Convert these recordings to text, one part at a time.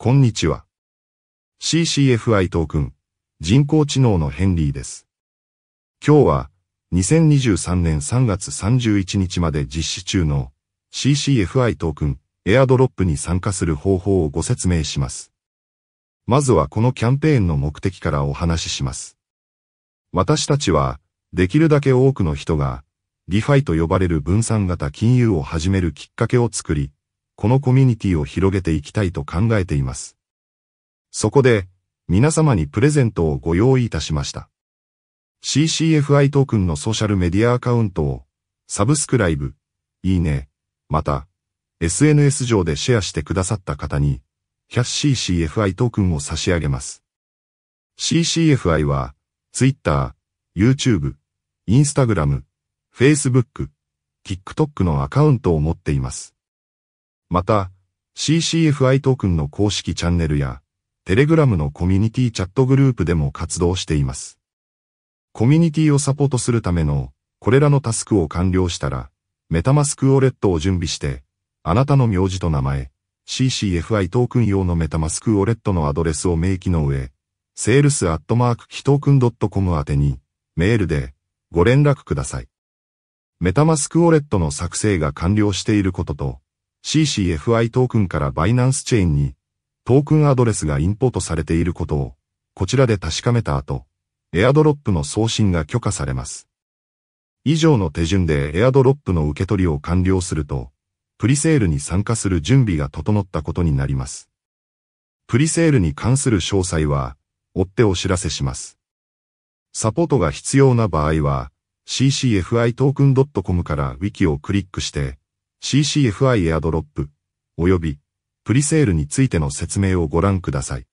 こんにちは。CCFI トークン、人工知能のヘンリーです。今日は、2023年3月31日まで実施中の CCFI トークン、エアドロップに参加する方法をご説明します。まずはこのキャンペーンの目的からお話しします。私たちは、できるだけ多くの人が、リファイと呼ばれる分散型金融を始めるきっかけを作り、このコミュニティを広げていきたいと考えています。そこで、皆様にプレゼントをご用意いたしました。CCFI トークンのソーシャルメディアアカウントを、サブスクライブ、いいね、また、SNS 上でシェアしてくださった方に、100CCFI トークンを差し上げます。CCFI は、Twitter、YouTube、Instagram、Facebook、TikTok のアカウントを持っています。また、CCFI トークンの公式チャンネルや、テレグラムのコミュニティチャットグループでも活動しています。コミュニティをサポートするための、これらのタスクを完了したら、メタマスクウォレットを準備して、あなたの名字と名前、CCFI トークン用のメタマスクウォレットのアドレスを明記の上、sales.kittoken.com 宛てに、メールで、ご連絡ください。メタマスクウォレットの作成が完了していることと、CCFI トークンからバイナンスチェーンにトークンアドレスがインポートされていることをこちらで確かめた後、エアドロップの送信が許可されます。以上の手順でエアドロップの受け取りを完了すると、プリセールに参加する準備が整ったことになります。プリセールに関する詳細は、追ってお知らせします。サポートが必要な場合は、ccfi-token.com から wiki をクリックして、CCFI エアドロップ、及び、プリセールについての説明をご覧ください。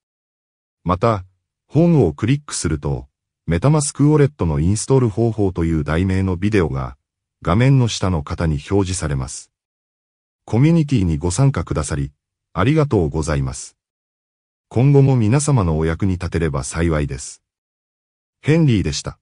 また、ホームをクリックすると、メタマスクウォレットのインストール方法という題名のビデオが、画面の下の方に表示されます。コミュニティにご参加くださり、ありがとうございます。今後も皆様のお役に立てれば幸いです。ヘンリーでした。